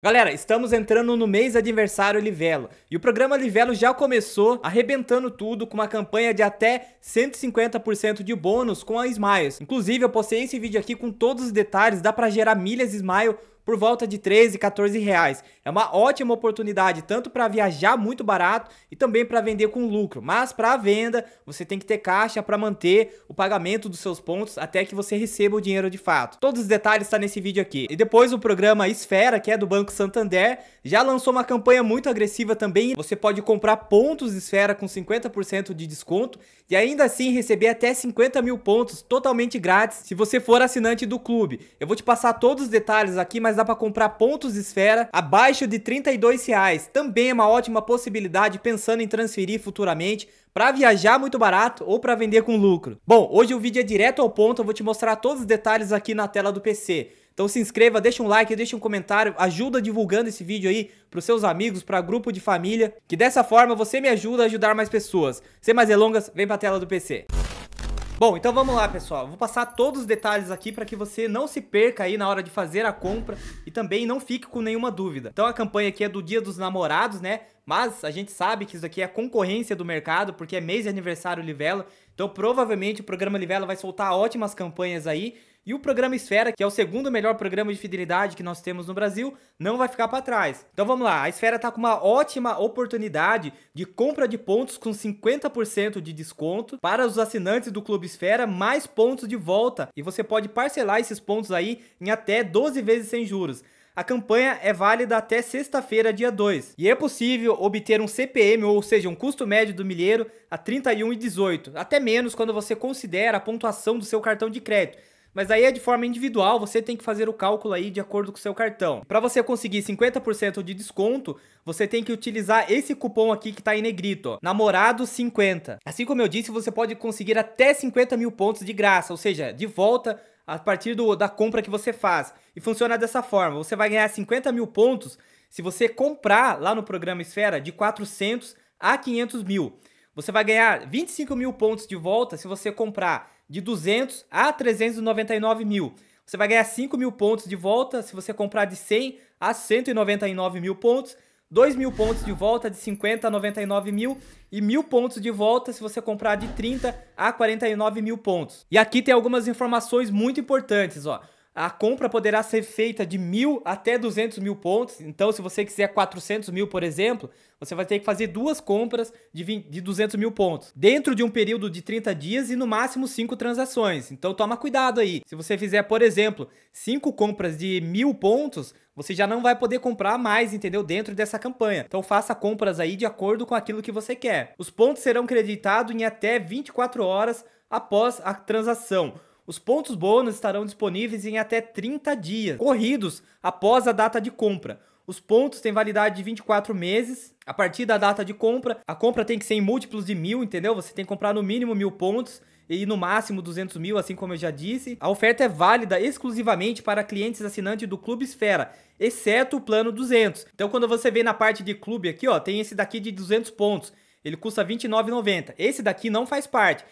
Galera, estamos entrando no mês adversário Livelo e o programa Livelo já começou arrebentando tudo com uma campanha de até 150% de bônus com a Smiles. Inclusive, eu postei esse vídeo aqui com todos os detalhes, dá para gerar milhas Smile por volta de 13, 14 reais. É uma ótima oportunidade tanto para viajar muito barato e também para vender com lucro. Mas para a venda, você tem que ter caixa para manter o pagamento dos seus pontos até que você receba o dinheiro de fato. Todos os detalhes estão tá nesse vídeo aqui. E depois o programa Esfera, que é do Banco Santander, já lançou uma campanha muito agressiva também. Você pode comprar pontos Esfera com 50% de desconto e ainda assim receber até 50 mil pontos totalmente grátis se você for assinante do clube. Eu vou te passar todos os detalhes aqui, mas dá para comprar pontos esfera abaixo de 32 reais. Também é uma ótima possibilidade pensando em transferir futuramente para viajar muito barato ou para vender com lucro. Bom, hoje o vídeo é direto ao ponto, eu vou te mostrar todos os detalhes aqui na tela do PC. Então se inscreva, deixa um like, deixa um comentário, ajuda divulgando esse vídeo aí para os seus amigos, para grupo de família, que dessa forma você me ajuda a ajudar mais pessoas. Sem mais delongas, vem para a tela do PC. Bom, então vamos lá, pessoal. Vou passar todos os detalhes aqui para que você não se perca aí na hora de fazer a compra e também não fique com nenhuma dúvida. Então a campanha aqui é do Dia dos Namorados, né? Mas a gente sabe que isso aqui é concorrência do mercado, porque é mês de aniversário Livelo. Então, provavelmente, o programa Livelo vai soltar ótimas campanhas aí. E o programa Esfera, que é o segundo melhor programa de fidelidade que nós temos no Brasil, não vai ficar para trás. Então vamos lá, a Esfera está com uma ótima oportunidade de compra de pontos com 50% de desconto para os assinantes do Clube Esfera, mais pontos de volta. E você pode parcelar esses pontos aí em até 12 vezes sem juros. A campanha é válida até sexta-feira, dia 2, e é possível obter um CPM, ou seja, um custo médio do milheiro, a 31,18, até menos quando você considera a pontuação do seu cartão de crédito. Mas aí é de forma individual, você tem que fazer o cálculo aí de acordo com o seu cartão. Para você conseguir 50% de desconto, você tem que utilizar esse cupom aqui que está em negrito, namorado 50. Assim como eu disse, você pode conseguir até 50 mil pontos de graça, ou seja, de volta a partir do, da compra que você faz. E funciona dessa forma: você vai ganhar 50 mil pontos se você comprar lá no programa Esfera de 400 a 500 mil. Você vai ganhar 25 mil pontos de volta se você comprar de 200 a 399 mil. Você vai ganhar 5 mil pontos de volta se você comprar de 100 a 199 mil pontos. 2 mil pontos de volta de 50 a 99 mil e mil pontos de volta se você comprar de 30 a 49 mil pontos. E aqui tem algumas informações muito importantes, ó. A compra poderá ser feita de mil até 200 mil pontos. Então, se você quiser 400 mil, por exemplo, você vai ter que fazer duas compras de, 20, de 200 mil pontos dentro de um período de 30 dias e no máximo cinco transações. Então, toma cuidado aí. Se você fizer, por exemplo, cinco compras de mil pontos, você já não vai poder comprar mais, entendeu? Dentro dessa campanha. Então faça compras aí de acordo com aquilo que você quer. Os pontos serão creditados em até 24 horas após a transação. Os pontos bônus estarão disponíveis em até 30 dias, corridos após a data de compra. Os pontos têm validade de 24 meses. A partir da data de compra, a compra tem que ser em múltiplos de mil, entendeu? Você tem que comprar no mínimo mil pontos e no máximo 200 mil, assim como eu já disse. A oferta é válida exclusivamente para clientes assinantes do Clube Esfera, exceto o plano 200. Então, quando você vem na parte de clube aqui, ó, tem esse daqui de 200 pontos. Ele custa R$ 29,90. Esse daqui não faz parte.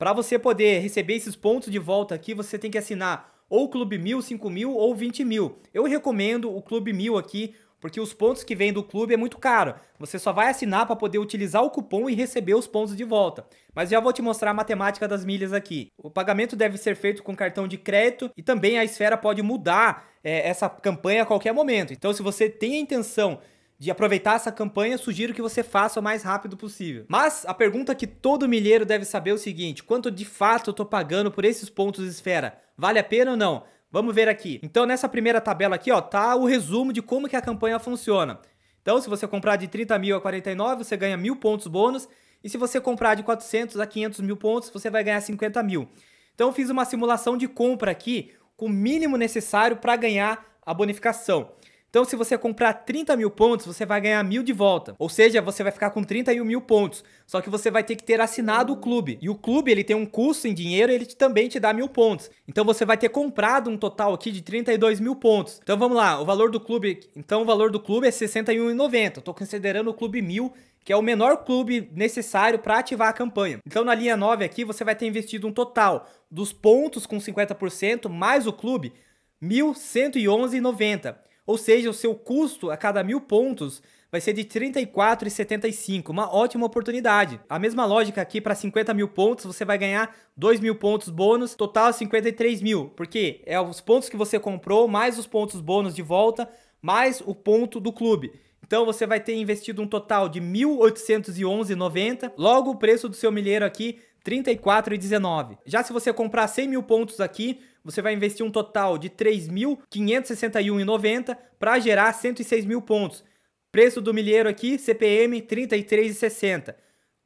Para você poder receber esses pontos de volta aqui, você tem que assinar ou Clube Mil, 5 mil ou 20 mil. Eu recomendo o Clube Mil aqui, porque os pontos que vêm do clube é muito caro. Você só vai assinar para poder utilizar o cupom e receber os pontos de volta. Mas já vou te mostrar a matemática das milhas aqui. O pagamento deve ser feito com cartão de crédito e também a esfera pode mudar é, essa campanha a qualquer momento. Então, se você tem a intenção de aproveitar essa campanha, sugiro que você faça o mais rápido possível. Mas a pergunta que todo milheiro deve saber é o seguinte: quanto de fato eu estou pagando por esses pontos esfera? Vale a pena ou não? Vamos ver aqui. Então, nessa primeira tabela aqui, ó, tá o resumo de como que a campanha funciona. Então, se você comprar de 30 mil a 49, você ganha mil pontos bônus. E se você comprar de 400 a 500 mil pontos, você vai ganhar 50 mil. Então, eu fiz uma simulação de compra aqui com o mínimo necessário para ganhar a bonificação. Então, se você comprar 30 mil pontos, você vai ganhar mil de volta. Ou seja, você vai ficar com 31 mil pontos. Só que você vai ter que ter assinado o clube. E o clube, ele tem um custo em dinheiro e ele também te dá mil pontos. Então, você vai ter comprado um total aqui de 32 mil pontos. Então, vamos lá. O valor do clube... Então, o valor do clube é 61,90. Estou considerando o clube mil que é o menor clube necessário para ativar a campanha. Então na linha 9 aqui você vai ter investido um total dos pontos com 50% mais o clube, 1111,90. Ou seja, o seu custo a cada mil pontos vai ser de 34,75, uma ótima oportunidade. A mesma lógica aqui para 50 mil pontos, você vai ganhar 2 mil pontos bônus, total 53 mil, porque é os pontos que você comprou, mais os pontos bônus de volta, mais o ponto do clube. Então você vai ter investido um total de 1.811,90. Logo o preço do seu milheiro aqui 34,19. Já se você comprar 100 mil pontos aqui, você vai investir um total de 3.561,90 para gerar 106 mil pontos. Preço do milheiro aqui, CPM 33,60.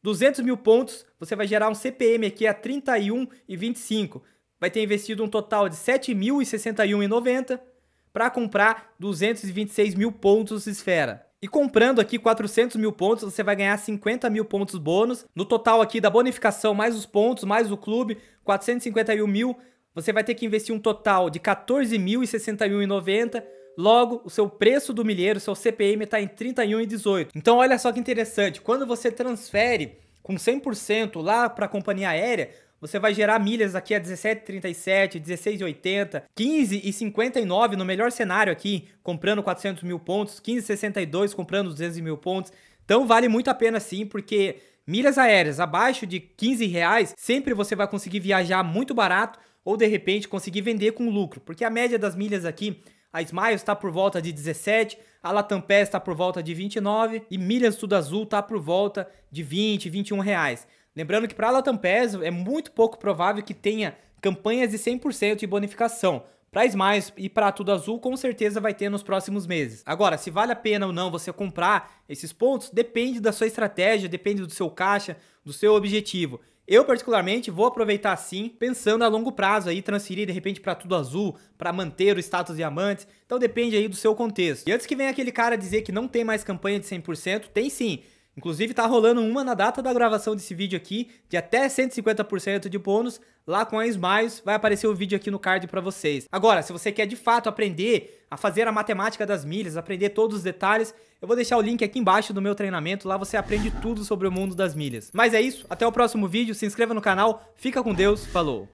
200 mil pontos, você vai gerar um CPM aqui a 31,25. Vai ter investido um total de 7.061,90 para comprar 226 mil pontos esfera. E comprando aqui 400 mil pontos, você vai ganhar 50 mil pontos bônus. No total aqui da bonificação, mais os pontos, mais o clube, 451 mil. Você vai ter que investir um total de 14.061,90. Logo, o seu preço do milheiro, seu CPM, está em 31,18. Então, olha só que interessante. Quando você transfere com 100% lá para a companhia aérea, você vai gerar milhas aqui a 17,37, 16,80, 15,59 no melhor cenário aqui, comprando 400 mil pontos, 15,62 comprando 200 mil pontos. Então vale muito a pena sim, porque milhas aéreas abaixo de 15 reais, sempre você vai conseguir viajar muito barato ou de repente conseguir vender com lucro, porque a média das milhas aqui, a Smiles está por volta de 17, a Latampé está por volta de 29 e milhas Tudo Azul está por volta de 20, 21 reais. Lembrando que para a Latam PES é muito pouco provável que tenha campanhas de 100% de bonificação. Para Smiles e para Tudo Azul, com certeza vai ter nos próximos meses. Agora, se vale a pena ou não você comprar esses pontos, depende da sua estratégia, depende do seu caixa, do seu objetivo. Eu, particularmente, vou aproveitar sim, pensando a longo prazo aí, transferir de repente para tudo azul, para manter o status diamante. Então depende aí do seu contexto. E antes que venha aquele cara dizer que não tem mais campanha de 100%, tem sim. Inclusive tá rolando uma na data da gravação desse vídeo aqui, de até 150% de bônus, lá com a Smiles, vai aparecer o vídeo aqui no card para vocês. Agora, se você quer de fato aprender a fazer a matemática das milhas, aprender todos os detalhes, eu vou deixar o link aqui embaixo do meu treinamento, lá você aprende tudo sobre o mundo das milhas. Mas é isso, até o próximo vídeo, se inscreva no canal, fica com Deus, falou!